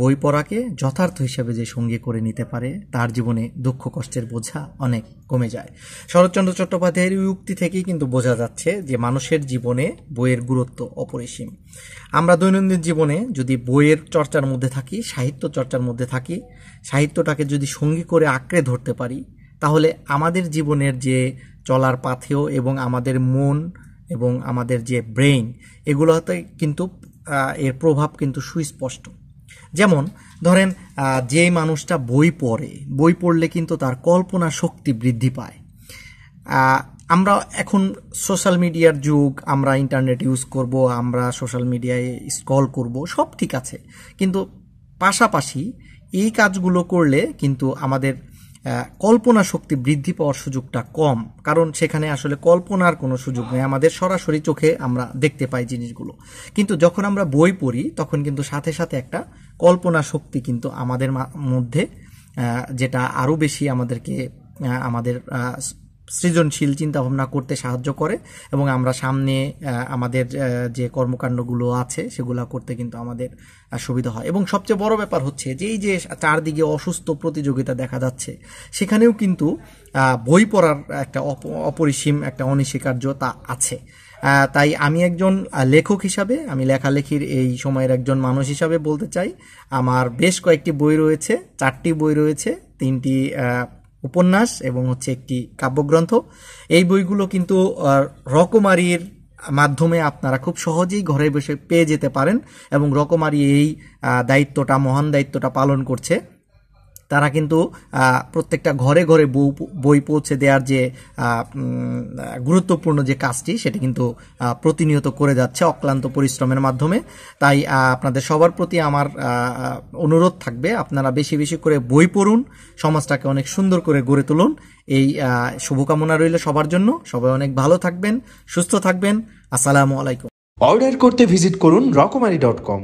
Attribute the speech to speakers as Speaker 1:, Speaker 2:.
Speaker 1: বই পড়াকে যথার্থ হিসেবে যে সঙ্গী করে নিতে পারে তার জীবনে দুঃখ কষ্টের বোঝা অনেক কমে যায় শরৎচন্দ্র চট্টোপাধ্যায়ের উক্তি থেকেই কিন্তু বোঝা যাচ্ছে যে মানুষের জীবনে বইয়ের গুরুত্ব অপরিসীম আমরা দৈনন্দিন জীবনে যদি বইয়ের চর্চার মধ্যে থাকি সাহিত্য চর্চার মধ্যে থাকি সাহিত্যটাকে যদি সঙ্গী করে আঁকড়ে ধরতে পারি তাহলে আমাদের জীবনের যে চলার পাথেও এবং আমাদের মন এবং আমাদের যে ব্রেইন এগুলোতে কিন্তু এর প্রভাব কিন্তু সুস্পষ্ট যেমন ধরেন যে মানুষটা বই পড়ে বই পড়লে কিন্তু তার কল্পনা শক্তি বৃদ্ধি পায় আমরা এখন সোশ্যাল মিডিয়ার যুগ আমরা ইন্টারনেট ইউজ করব আমরা সোশ্যাল মিডিয়ায় স্ক্রল করব সব ঠিক আছে কিন্তু পাশাপাশি এই কাজগুলো করলে কিন্তু আমাদের কল্পনা শক্তি বৃদ্ধি পাওয়ার সুযোগটা কম কারণ সেখানে আসলে কল্পনার কোনো সুযোগ নেই আমাদের সরাসরি চোখে আমরা দেখতে পাই জিনিসগুলো কিন্তু যখন আমরা বই পড়ি তখন কিন্তু সাথে সাথে একটা কল্পনা শক্তি কিন্তু আমাদের মধ্যে যেটা আরও বেশি আমাদেরকে আমাদের সৃজনশীল চিন্তাভাবনা করতে সাহায্য করে এবং আমরা সামনে আমাদের যে কর্মকাণ্ডগুলো আছে সেগুলো করতে কিন্তু আমাদের সুবিধা হয় এবং সবচেয়ে বড় ব্যাপার হচ্ছে যে এই যে চারদিকে অসুস্থ প্রতিযোগিতা দেখা যাচ্ছে সেখানেও কিন্তু বই পড়ার একটা অপরিসীম একটা অনস্বীকার্যতা আছে তাই আমি একজন লেখক হিসাবে আমি লেখালেখির এই সময়ের একজন মানুষ হিসাবে বলতে চাই আমার বেশ কয়েকটি বই রয়েছে চারটি বই রয়েছে তিনটি উপন্যাস এবং হচ্ছে একটি কাব্যগ্রন্থ এই বইগুলো কিন্তু রকমারির মাধ্যমে আপনারা খুব সহজেই ঘরে বসে পেয়ে যেতে পারেন এবং রকমারি এই দায়িত্বটা মহান দায়িত্বটা পালন করছে তারা কিন্তু প্রত্যেকটা ঘরে ঘরে বই পৌঁছে দেওয়ার যে গুরুত্বপূর্ণ যে কাজটি সেটি কিন্তু প্রতিনিয়ত করে যাচ্ছে অক্লান্ত পরিশ্রমের মাধ্যমে তাই আপনাদের সবার প্রতি আমার অনুরোধ থাকবে আপনারা বেশি বেশি করে বই পড়ুন সমাজটাকে অনেক সুন্দর করে গড়ে তুলুন এই শুভকামনা রইল সবার জন্য সবাই অনেক ভালো থাকবেন সুস্থ থাকবেন আসসালামু আলাইকুম অর্ডার করতে ভিজিট করুন রকমারি ডট কম